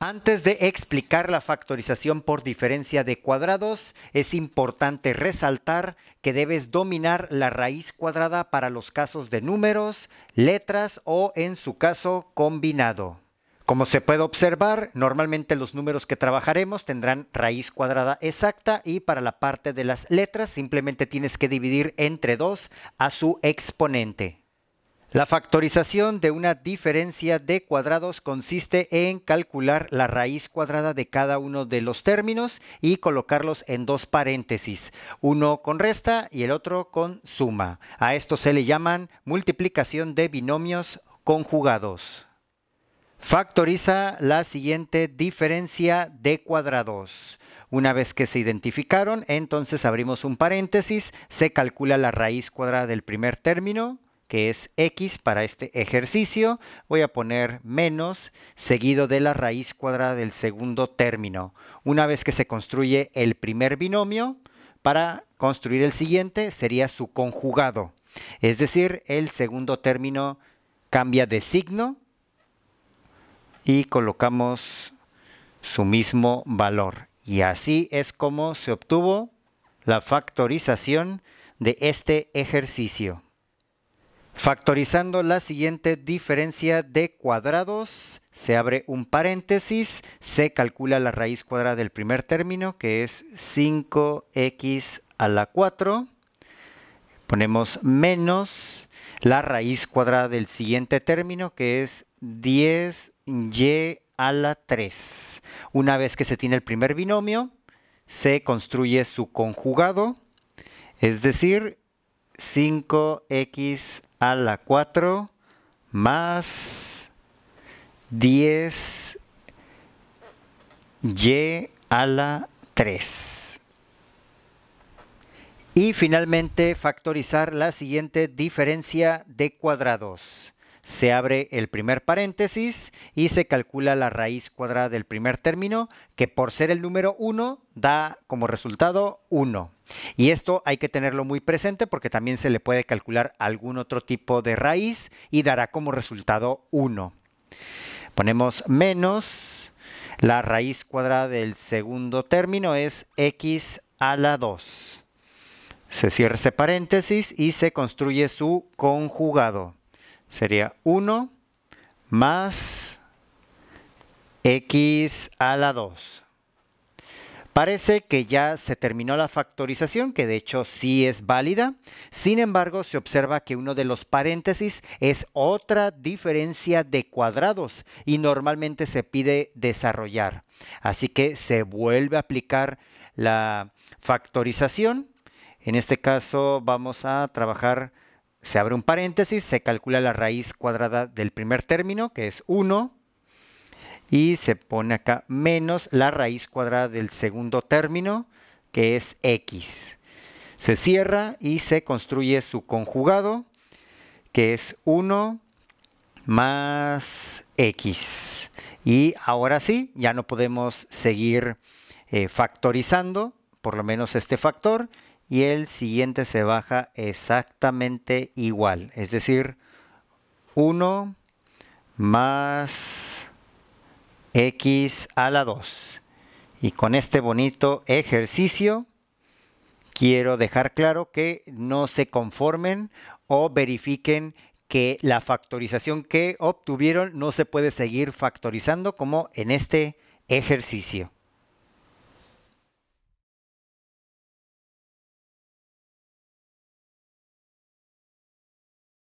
Antes de explicar la factorización por diferencia de cuadrados, es importante resaltar que debes dominar la raíz cuadrada para los casos de números, letras o, en su caso, combinado. Como se puede observar, normalmente los números que trabajaremos tendrán raíz cuadrada exacta y para la parte de las letras simplemente tienes que dividir entre 2 a su exponente. La factorización de una diferencia de cuadrados consiste en calcular la raíz cuadrada de cada uno de los términos y colocarlos en dos paréntesis, uno con resta y el otro con suma. A esto se le llaman multiplicación de binomios conjugados. Factoriza la siguiente diferencia de cuadrados. Una vez que se identificaron, entonces abrimos un paréntesis, se calcula la raíz cuadrada del primer término, que es x para este ejercicio, voy a poner menos seguido de la raíz cuadrada del segundo término. Una vez que se construye el primer binomio, para construir el siguiente sería su conjugado. Es decir, el segundo término cambia de signo y colocamos su mismo valor. Y así es como se obtuvo la factorización de este ejercicio. Factorizando la siguiente diferencia de cuadrados, se abre un paréntesis, se calcula la raíz cuadrada del primer término, que es 5x a la 4. Ponemos menos la raíz cuadrada del siguiente término, que es 10y a la 3. Una vez que se tiene el primer binomio, se construye su conjugado, es decir, 5x a la 4 más 10 y a la 3. Y finalmente factorizar la siguiente diferencia de cuadrados. Se abre el primer paréntesis y se calcula la raíz cuadrada del primer término, que por ser el número 1 da como resultado 1. Y esto hay que tenerlo muy presente porque también se le puede calcular algún otro tipo de raíz y dará como resultado 1. Ponemos menos la raíz cuadrada del segundo término es x a la 2. Se cierra ese paréntesis y se construye su conjugado. Sería 1 más x a la 2. Parece que ya se terminó la factorización, que de hecho sí es válida. Sin embargo, se observa que uno de los paréntesis es otra diferencia de cuadrados y normalmente se pide desarrollar. Así que se vuelve a aplicar la factorización. En este caso vamos a trabajar, se abre un paréntesis, se calcula la raíz cuadrada del primer término, que es 1 y se pone acá menos la raíz cuadrada del segundo término, que es x. Se cierra y se construye su conjugado, que es 1 más x. Y ahora sí, ya no podemos seguir eh, factorizando, por lo menos este factor, y el siguiente se baja exactamente igual, es decir, 1 más x a la 2. Y con este bonito ejercicio quiero dejar claro que no se conformen o verifiquen que la factorización que obtuvieron no se puede seguir factorizando como en este ejercicio.